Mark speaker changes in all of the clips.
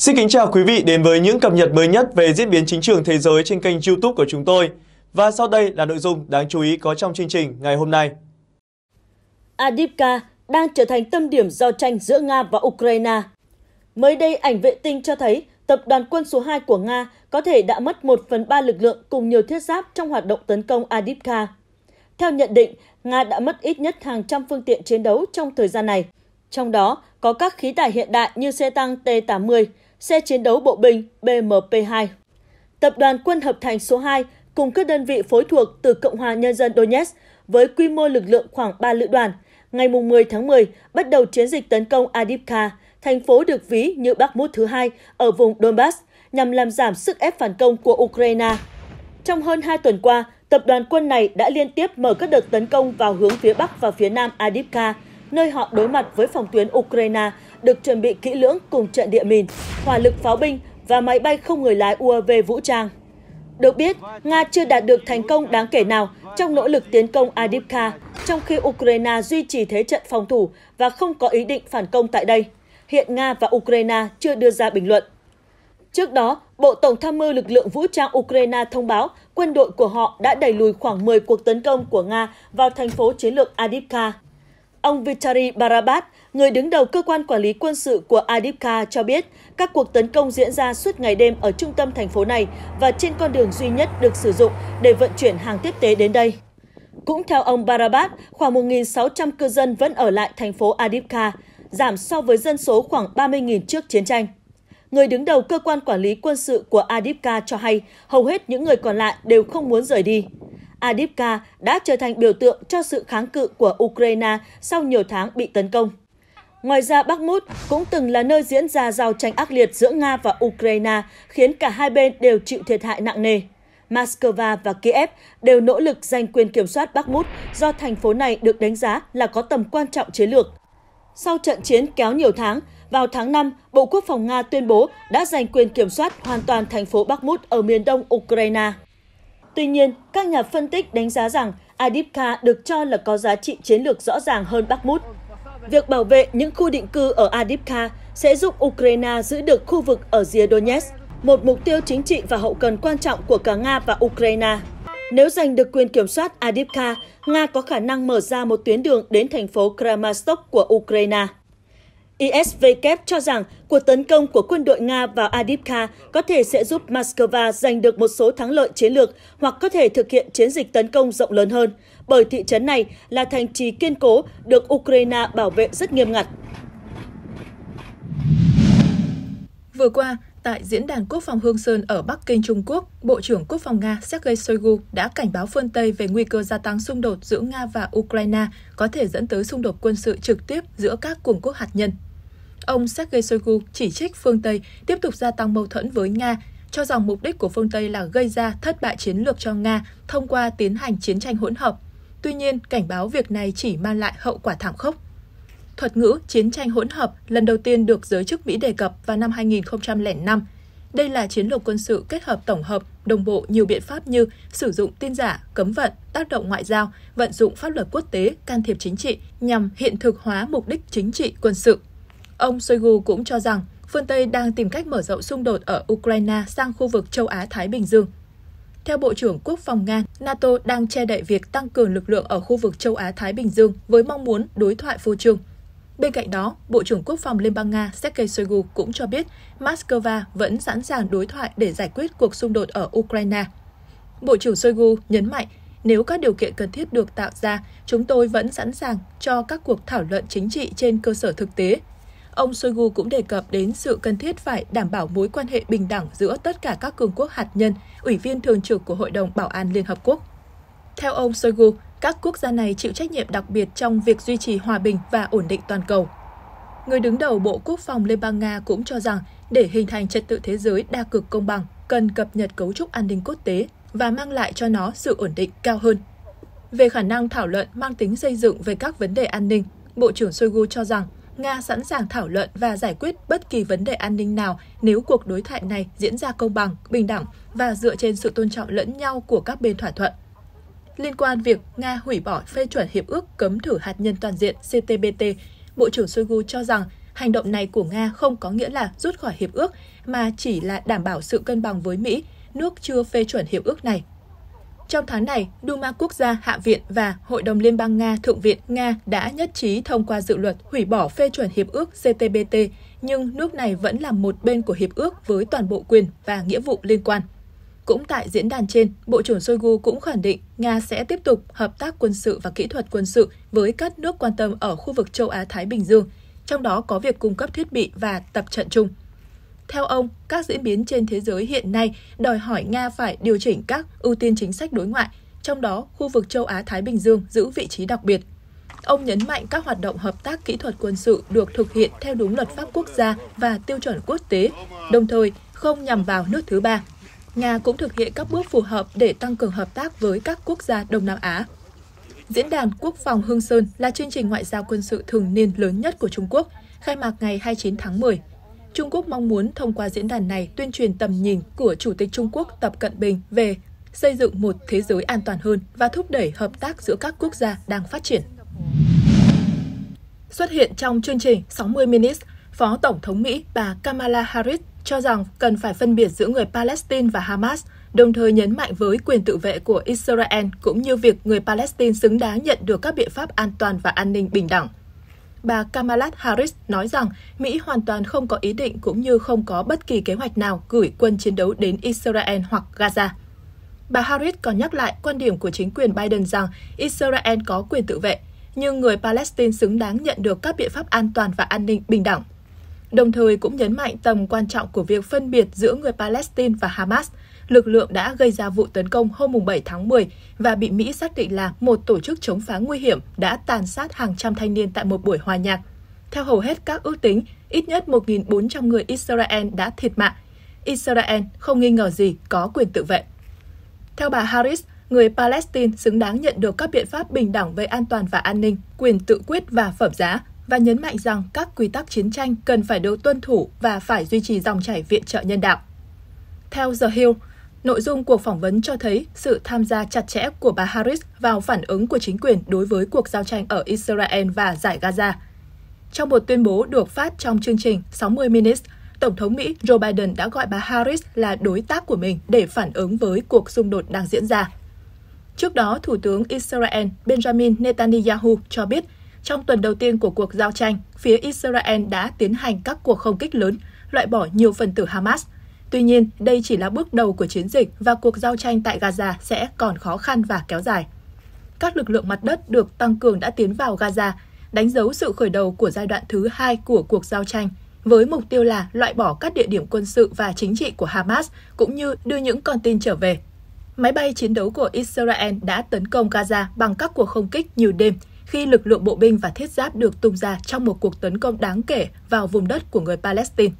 Speaker 1: Xin kính chào quý vị đến với những cập nhật mới nhất về diễn biến chính trường thế giới trên kênh youtube của chúng tôi. Và sau đây là nội dung đáng chú ý có trong chương trình ngày hôm nay.
Speaker 2: Adipka đang trở thành tâm điểm giao tranh giữa Nga và Ukraine. Mới đây, ảnh vệ tinh cho thấy tập đoàn quân số 2 của Nga có thể đã mất 1 phần 3 lực lượng cùng nhiều thiết giáp trong hoạt động tấn công Adipka. Theo nhận định, Nga đã mất ít nhất hàng trăm phương tiện chiến đấu trong thời gian này. Trong đó có các khí tài hiện đại như xe tăng T-80, xe chiến đấu bộ binh BMP-2. Tập đoàn Quân Hợp Thành số 2 cùng các đơn vị phối thuộc từ Cộng hòa Nhân dân Donetsk với quy mô lực lượng khoảng 3 lữ đoàn, ngày 10 tháng 10 bắt đầu chiến dịch tấn công Adipka, thành phố được ví như Bắc Mút thứ hai ở vùng Donbass, nhằm làm giảm sức ép phản công của Ukraine. Trong hơn 2 tuần qua, tập đoàn quân này đã liên tiếp mở các đợt tấn công vào hướng phía Bắc và phía Nam Adipka, nơi họ đối mặt với phòng tuyến Ukraine được chuẩn bị kỹ lưỡng cùng trận địa mìn, hỏa lực pháo binh và máy bay không người lái UAV vũ trang. Được biết, Nga chưa đạt được thành công đáng kể nào trong nỗ lực tiến công Adipka, trong khi Ukraine duy trì thế trận phòng thủ và không có ý định phản công tại đây. Hiện Nga và Ukraine chưa đưa ra bình luận. Trước đó, Bộ Tổng tham mưu lực lượng vũ trang Ukraine thông báo quân đội của họ đã đẩy lùi khoảng 10 cuộc tấn công của Nga vào thành phố chiến lược Adipka. Ông Vitali Barabat, người đứng đầu cơ quan quản lý quân sự của Adipka cho biết, các cuộc tấn công diễn ra suốt ngày đêm ở trung tâm thành phố này và trên con đường duy nhất được sử dụng để vận chuyển hàng tiếp tế đến đây. Cũng theo ông Barabat, khoảng 1.600 cư dân vẫn ở lại thành phố Adipka, giảm so với dân số khoảng 30.000 trước chiến tranh. Người đứng đầu cơ quan quản lý quân sự của Adipka cho hay hầu hết những người còn lại đều không muốn rời đi. Adipka đã trở thành biểu tượng cho sự kháng cự của Ukraine sau nhiều tháng bị tấn công. Ngoài ra, Bakhmut cũng từng là nơi diễn ra giao tranh ác liệt giữa Nga và Ukraine, khiến cả hai bên đều chịu thiệt hại nặng nề. Moscow và Kiev đều nỗ lực giành quyền kiểm soát Bakhmut do thành phố này được đánh giá là có tầm quan trọng chiến lược. Sau trận chiến kéo nhiều tháng, vào tháng 5, Bộ Quốc phòng Nga tuyên bố đã giành quyền kiểm soát hoàn toàn thành phố Bakhmut ở miền đông Ukraine. Tuy nhiên, các nhà phân tích đánh giá rằng Adipka được cho là có giá trị chiến lược rõ ràng hơn Bakhmut. Việc bảo vệ những khu định cư ở Adipka sẽ giúp Ukraine giữ được khu vực ở rìa Donetsk, một mục tiêu chính trị và hậu cần quan trọng của cả Nga và Ukraine. Nếu giành được quyền kiểm soát Adipka, Nga có khả năng mở ra một tuyến đường đến thành phố Kramatorsk của Ukraine. ISVK e cho rằng cuộc tấn công của quân đội Nga vào Adipka có thể sẽ giúp Moscow giành được một số thắng lợi chiến lược hoặc có thể thực hiện chiến dịch tấn công rộng lớn hơn, bởi thị trấn này là thành trì kiên cố được Ukraine bảo vệ
Speaker 1: rất nghiêm ngặt. Vừa qua, tại Diễn đàn Quốc phòng Hương Sơn ở Bắc Kinh, Trung Quốc, Bộ trưởng Quốc phòng Nga Sergei Shoigu đã cảnh báo phương Tây về nguy cơ gia tăng xung đột giữa Nga và Ukraine có thể dẫn tới xung đột quân sự trực tiếp giữa các cường quốc hạt nhân ông Sergei Shoigu chỉ trích phương Tây tiếp tục gia tăng mâu thuẫn với Nga, cho rằng mục đích của phương Tây là gây ra thất bại chiến lược cho Nga thông qua tiến hành chiến tranh hỗn hợp. Tuy nhiên, cảnh báo việc này chỉ mang lại hậu quả thảm khốc. Thuật ngữ chiến tranh hỗn hợp lần đầu tiên được giới chức Mỹ đề cập vào năm 2005. Đây là chiến lược quân sự kết hợp tổng hợp, đồng bộ nhiều biện pháp như sử dụng tin giả, cấm vận, tác động ngoại giao, vận dụng pháp luật quốc tế, can thiệp chính trị nhằm hiện thực hóa mục đích chính trị quân sự. Ông Shoigu cũng cho rằng phương Tây đang tìm cách mở rộng xung đột ở Ukraine sang khu vực châu Á-Thái Bình Dương. Theo Bộ trưởng Quốc phòng Nga, NATO đang che đậy việc tăng cường lực lượng ở khu vực châu Á-Thái Bình Dương với mong muốn đối thoại phô trương. Bên cạnh đó, Bộ trưởng Quốc phòng Liên bang Nga Sergei Shoigu cũng cho biết Moscow vẫn sẵn sàng đối thoại để giải quyết cuộc xung đột ở Ukraine. Bộ trưởng Shoigu nhấn mạnh, nếu các điều kiện cần thiết được tạo ra, chúng tôi vẫn sẵn sàng cho các cuộc thảo luận chính trị trên cơ sở thực tế, Ông Shoigu cũng đề cập đến sự cần thiết phải đảm bảo mối quan hệ bình đẳng giữa tất cả các cường quốc hạt nhân, ủy viên thường trực của Hội đồng Bảo an Liên Hợp Quốc. Theo ông Shoigu, các quốc gia này chịu trách nhiệm đặc biệt trong việc duy trì hòa bình và ổn định toàn cầu. Người đứng đầu Bộ Quốc phòng Liên bang Nga cũng cho rằng để hình thành trật tự thế giới đa cực công bằng, cần cập nhật cấu trúc an ninh quốc tế và mang lại cho nó sự ổn định cao hơn. Về khả năng thảo luận mang tính xây dựng về các vấn đề an ninh, Bộ trưởng Shoigu cho rằng Nga sẵn sàng thảo luận và giải quyết bất kỳ vấn đề an ninh nào nếu cuộc đối thoại này diễn ra công bằng, bình đẳng và dựa trên sự tôn trọng lẫn nhau của các bên thỏa thuận. Liên quan việc Nga hủy bỏ phê chuẩn hiệp ước cấm thử hạt nhân toàn diện CTBT, Bộ trưởng Shoigu cho rằng hành động này của Nga không có nghĩa là rút khỏi hiệp ước mà chỉ là đảm bảo sự cân bằng với Mỹ, nước chưa phê chuẩn hiệp ước này. Trong tháng này, Duma Quốc gia Hạ viện và Hội đồng Liên bang Nga Thượng viện Nga đã nhất trí thông qua dự luật hủy bỏ phê chuẩn Hiệp ước CTBT, nhưng nước này vẫn là một bên của Hiệp ước với toàn bộ quyền và nghĩa vụ liên quan. Cũng tại diễn đàn trên, Bộ trưởng Shoigu cũng khẳng định Nga sẽ tiếp tục hợp tác quân sự và kỹ thuật quân sự với các nước quan tâm ở khu vực châu Á-Thái Bình Dương, trong đó có việc cung cấp thiết bị và tập trận chung. Theo ông, các diễn biến trên thế giới hiện nay đòi hỏi Nga phải điều chỉnh các ưu tiên chính sách đối ngoại, trong đó khu vực châu Á-Thái Bình Dương giữ vị trí đặc biệt. Ông nhấn mạnh các hoạt động hợp tác kỹ thuật quân sự được thực hiện theo đúng luật pháp quốc gia và tiêu chuẩn quốc tế, đồng thời không nhằm vào nước thứ ba. Nga cũng thực hiện các bước phù hợp để tăng cường hợp tác với các quốc gia Đông Nam Á. Diễn đàn Quốc phòng Hương Sơn là chương trình ngoại giao quân sự thường niên lớn nhất của Trung Quốc, khai mạc ngày 29 tháng 10 Trung Quốc mong muốn thông qua diễn đàn này tuyên truyền tầm nhìn của Chủ tịch Trung Quốc Tập Cận Bình về xây dựng một thế giới an toàn hơn và thúc đẩy hợp tác giữa các quốc gia đang phát triển. Xuất hiện trong chương trình 60 Minutes, Phó Tổng thống Mỹ bà Kamala Harris cho rằng cần phải phân biệt giữa người Palestine và Hamas, đồng thời nhấn mạnh với quyền tự vệ của Israel cũng như việc người Palestine xứng đáng nhận được các biện pháp an toàn và an ninh bình đẳng bà Kamala Harris nói rằng Mỹ hoàn toàn không có ý định cũng như không có bất kỳ kế hoạch nào gửi quân chiến đấu đến Israel hoặc Gaza. Bà Harris còn nhắc lại quan điểm của chính quyền Biden rằng Israel có quyền tự vệ, nhưng người Palestine xứng đáng nhận được các biện pháp an toàn và an ninh bình đẳng. Đồng thời cũng nhấn mạnh tầm quan trọng của việc phân biệt giữa người Palestine và Hamas – lực lượng đã gây ra vụ tấn công hôm 7 tháng 10 và bị Mỹ xác định là một tổ chức chống phá nguy hiểm đã tàn sát hàng trăm thanh niên tại một buổi hòa nhạc. Theo hầu hết các ước tính, ít nhất 1.400 người Israel đã thiệt mạng. Israel không nghi ngờ gì có quyền tự vệ. Theo bà Harris, người Palestine xứng đáng nhận được các biện pháp bình đẳng về an toàn và an ninh, quyền tự quyết và phẩm giá, và nhấn mạnh rằng các quy tắc chiến tranh cần phải được tuân thủ và phải duy trì dòng chảy viện trợ nhân đạo. Theo The Hill, Nội dung cuộc phỏng vấn cho thấy sự tham gia chặt chẽ của bà Harris vào phản ứng của chính quyền đối với cuộc giao tranh ở Israel và giải Gaza. Trong một tuyên bố được phát trong chương trình 60 Minutes, Tổng thống Mỹ Joe Biden đã gọi bà Harris là đối tác của mình để phản ứng với cuộc xung đột đang diễn ra. Trước đó, Thủ tướng Israel Benjamin Netanyahu cho biết, trong tuần đầu tiên của cuộc giao tranh, phía Israel đã tiến hành các cuộc không kích lớn, loại bỏ nhiều phần tử Hamas – Tuy nhiên, đây chỉ là bước đầu của chiến dịch và cuộc giao tranh tại Gaza sẽ còn khó khăn và kéo dài. Các lực lượng mặt đất được tăng cường đã tiến vào Gaza, đánh dấu sự khởi đầu của giai đoạn thứ hai của cuộc giao tranh, với mục tiêu là loại bỏ các địa điểm quân sự và chính trị của Hamas, cũng như đưa những con tin trở về. Máy bay chiến đấu của Israel đã tấn công Gaza bằng các cuộc không kích nhiều đêm, khi lực lượng bộ binh và thiết giáp được tung ra trong một cuộc tấn công đáng kể vào vùng đất của người Palestine.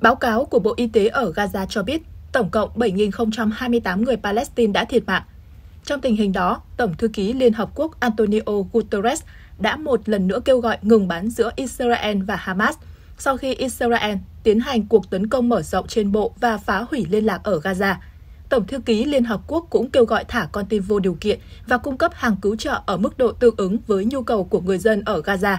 Speaker 1: Báo cáo của Bộ Y tế ở Gaza cho biết tổng cộng 7.028 người Palestine đã thiệt mạng. Trong tình hình đó, Tổng thư ký Liên Hợp Quốc Antonio Guterres đã một lần nữa kêu gọi ngừng bắn giữa Israel và Hamas sau khi Israel tiến hành cuộc tấn công mở rộng trên bộ và phá hủy liên lạc ở Gaza. Tổng thư ký Liên Hợp Quốc cũng kêu gọi thả con tin vô điều kiện và cung cấp hàng cứu trợ ở mức độ tương ứng với nhu cầu của người dân ở Gaza.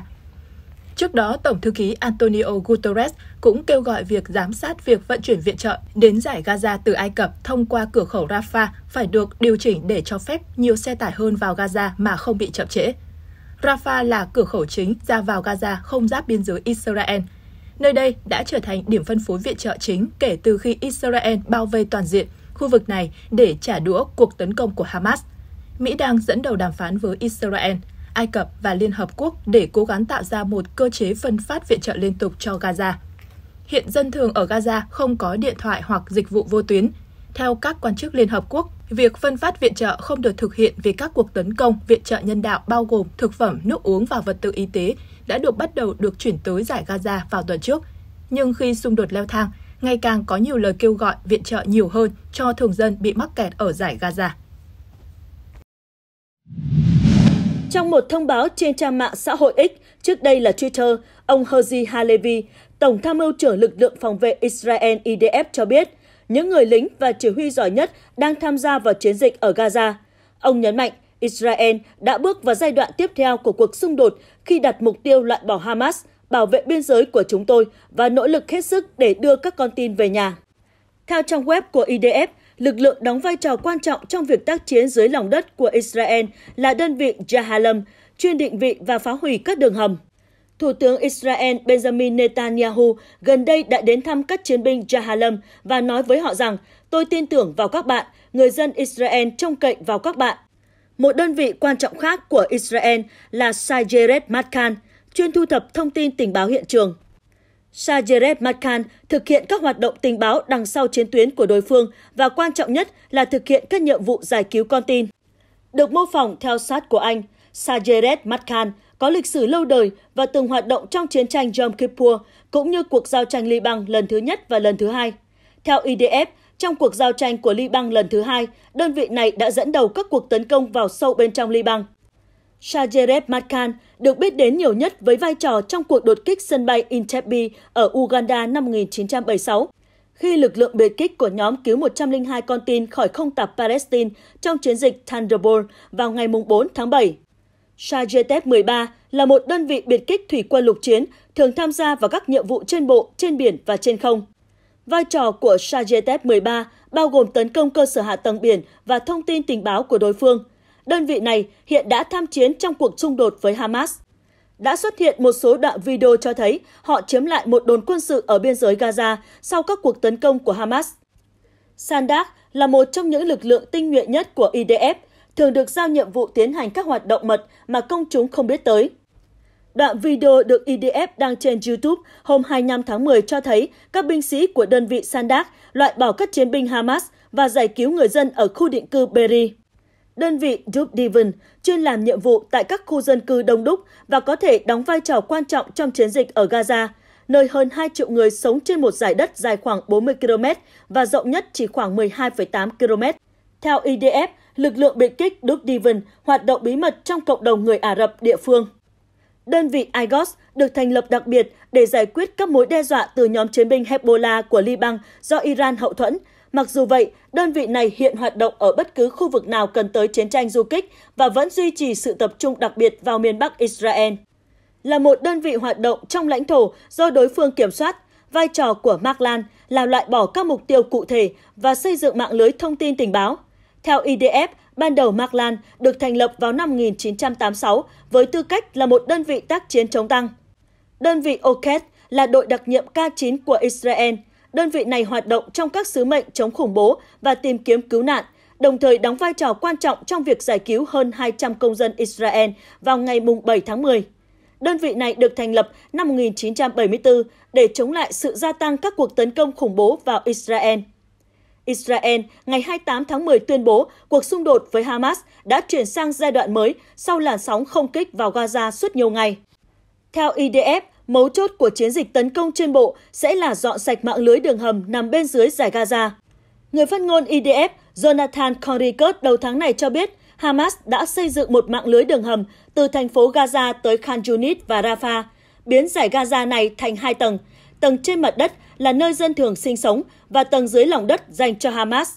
Speaker 1: Trước đó, Tổng thư ký Antonio Guterres cũng kêu gọi việc giám sát việc vận chuyển viện trợ đến giải Gaza từ Ai Cập thông qua cửa khẩu Rafah phải được điều chỉnh để cho phép nhiều xe tải hơn vào Gaza mà không bị chậm trễ. Rafah là cửa khẩu chính ra vào Gaza không giáp biên giới Israel. Nơi đây đã trở thành điểm phân phối viện trợ chính kể từ khi Israel bao vây toàn diện khu vực này để trả đũa cuộc tấn công của Hamas. Mỹ đang dẫn đầu đàm phán với Israel – Ai Cập và Liên Hợp Quốc để cố gắng tạo ra một cơ chế phân phát viện trợ liên tục cho Gaza. Hiện dân thường ở Gaza không có điện thoại hoặc dịch vụ vô tuyến. Theo các quan chức Liên Hợp Quốc, việc phân phát viện trợ không được thực hiện vì các cuộc tấn công viện trợ nhân đạo bao gồm thực phẩm, nước uống và vật tư y tế đã được bắt đầu được chuyển tới giải Gaza vào tuần trước. Nhưng khi xung đột leo thang, ngày càng có nhiều lời kêu gọi viện trợ nhiều hơn cho thường dân bị mắc kẹt ở giải Gaza. Trong một thông báo trên trang mạng xã hội X, trước đây
Speaker 2: là Twitter, ông Herzi Halevi, Tổng tham mưu trưởng lực lượng phòng vệ Israel IDF cho biết, những người lính và chỉ huy giỏi nhất đang tham gia vào chiến dịch ở Gaza. Ông nhấn mạnh, Israel đã bước vào giai đoạn tiếp theo của cuộc xung đột khi đặt mục tiêu loại bỏ Hamas, bảo vệ biên giới của chúng tôi và nỗ lực hết sức để đưa các con tin về nhà. Theo trang web của IDF, lực lượng đóng vai trò quan trọng trong việc tác chiến dưới lòng đất của Israel là đơn vị Jahalem, chuyên định vị và phá hủy các đường hầm. Thủ tướng Israel Benjamin Netanyahu gần đây đã đến thăm các chiến binh Jahalem và nói với họ rằng tôi tin tưởng vào các bạn, người dân Israel trông cậy vào các bạn. Một đơn vị quan trọng khác của Israel là Sajeret Matkan, chuyên thu thập thông tin tình báo hiện trường. Sajerev Makan thực hiện các hoạt động tình báo đằng sau chiến tuyến của đối phương và quan trọng nhất là thực hiện các nhiệm vụ giải cứu con tin. Được mô phỏng theo sát của Anh, Sajerev Makan có lịch sử lâu đời và từng hoạt động trong chiến tranh Yom Kippur cũng như cuộc giao tranh Liban lần thứ nhất và lần thứ hai. Theo IDF, e trong cuộc giao tranh của Liban lần thứ hai, đơn vị này đã dẫn đầu các cuộc tấn công vào sâu bên trong Liban. Shajereb Matkan được biết đến nhiều nhất với vai trò trong cuộc đột kích sân bay Entebbe ở Uganda năm 1976, khi lực lượng biệt kích của nhóm cứu 102 con tin khỏi không tập Palestine trong chiến dịch Thunderbolt vào ngày 4 tháng 7. Shajetep-13 là một đơn vị biệt kích thủy quân lục chiến thường tham gia vào các nhiệm vụ trên bộ, trên biển và trên không. Vai trò của Shajetep-13 bao gồm tấn công cơ sở hạ tầng biển và thông tin tình báo của đối phương – đơn vị này hiện đã tham chiến trong cuộc xung đột với Hamas. Đã xuất hiện một số đoạn video cho thấy họ chiếm lại một đồn quân sự ở biên giới Gaza sau các cuộc tấn công của Hamas. Sandak là một trong những lực lượng tinh nhuệ nhất của IDF, thường được giao nhiệm vụ tiến hành các hoạt động mật mà công chúng không biết tới. Đoạn video được IDF đăng trên YouTube hôm 25 tháng 10 cho thấy các binh sĩ của đơn vị Sandak loại bỏ các chiến binh Hamas và giải cứu người dân ở khu định cư Beri đơn vị Duke Devon chuyên làm nhiệm vụ tại các khu dân cư đông đúc và có thể đóng vai trò quan trọng trong chiến dịch ở Gaza, nơi hơn 2 triệu người sống trên một giải đất dài khoảng 40 km và rộng nhất chỉ khoảng 12,8 km. Theo IDF, e lực lượng biệt kích Duke Devon hoạt động bí mật trong cộng đồng người Ả Rập địa phương. Đơn vị IGOS được thành lập đặc biệt để giải quyết các mối đe dọa từ nhóm chiến binh Hezbollah của Liban do Iran hậu thuẫn, Mặc dù vậy, đơn vị này hiện hoạt động ở bất cứ khu vực nào cần tới chiến tranh du kích và vẫn duy trì sự tập trung đặc biệt vào miền Bắc Israel. Là một đơn vị hoạt động trong lãnh thổ do đối phương kiểm soát, vai trò của Maglan là loại bỏ các mục tiêu cụ thể và xây dựng mạng lưới thông tin tình báo. Theo IDF, e ban đầu Maglan được thành lập vào năm 1986 với tư cách là một đơn vị tác chiến chống tăng. Đơn vị OKET là đội đặc nhiệm K9 của Israel – đơn vị này hoạt động trong các sứ mệnh chống khủng bố và tìm kiếm cứu nạn, đồng thời đóng vai trò quan trọng trong việc giải cứu hơn 200 công dân Israel vào ngày 7 tháng 10. Đơn vị này được thành lập năm 1974 để chống lại sự gia tăng các cuộc tấn công khủng bố vào Israel. Israel ngày 28 tháng 10 tuyên bố cuộc xung đột với Hamas đã chuyển sang giai đoạn mới sau làn sóng không kích vào Gaza suốt nhiều ngày. Theo IDF, mấu chốt của chiến dịch tấn công trên bộ sẽ là dọn sạch mạng lưới đường hầm nằm bên dưới giải Gaza. Người phát ngôn IDF e Jonathan Conricus đầu tháng này cho biết Hamas đã xây dựng một mạng lưới đường hầm từ thành phố Gaza tới Khan Yunis và Rafah, biến giải Gaza này thành hai tầng. Tầng trên mặt đất là nơi dân thường sinh sống và tầng dưới lòng đất dành cho Hamas.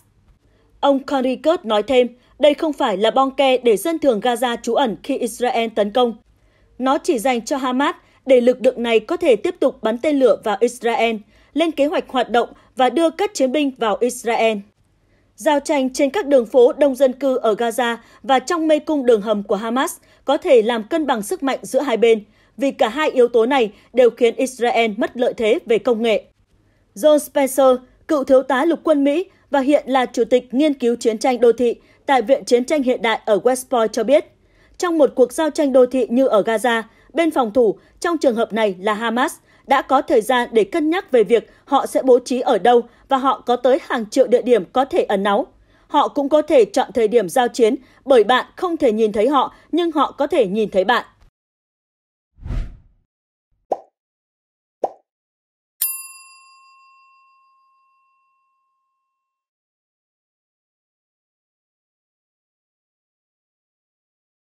Speaker 2: Ông Conricus nói thêm, đây không phải là bong ke để dân thường Gaza trú ẩn khi Israel tấn công. Nó chỉ dành cho Hamas để lực lượng này có thể tiếp tục bắn tên lửa vào Israel, lên kế hoạch hoạt động và đưa các chiến binh vào Israel. Giao tranh trên các đường phố đông dân cư ở Gaza và trong mê cung đường hầm của Hamas có thể làm cân bằng sức mạnh giữa hai bên, vì cả hai yếu tố này đều khiến Israel mất lợi thế về công nghệ. John Spencer, cựu thiếu tá lục quân Mỹ và hiện là chủ tịch nghiên cứu chiến tranh đô thị tại Viện Chiến tranh Hiện đại ở West Point cho biết, trong một cuộc giao tranh đô thị như ở Gaza, bên phòng thủ, trong trường hợp này là Hamas, đã có thời gian để cân nhắc về việc họ sẽ bố trí ở đâu và họ có tới hàng triệu địa điểm có thể ẩn náu. Họ cũng có thể chọn thời điểm giao chiến bởi bạn không thể nhìn thấy họ nhưng họ có thể nhìn thấy bạn.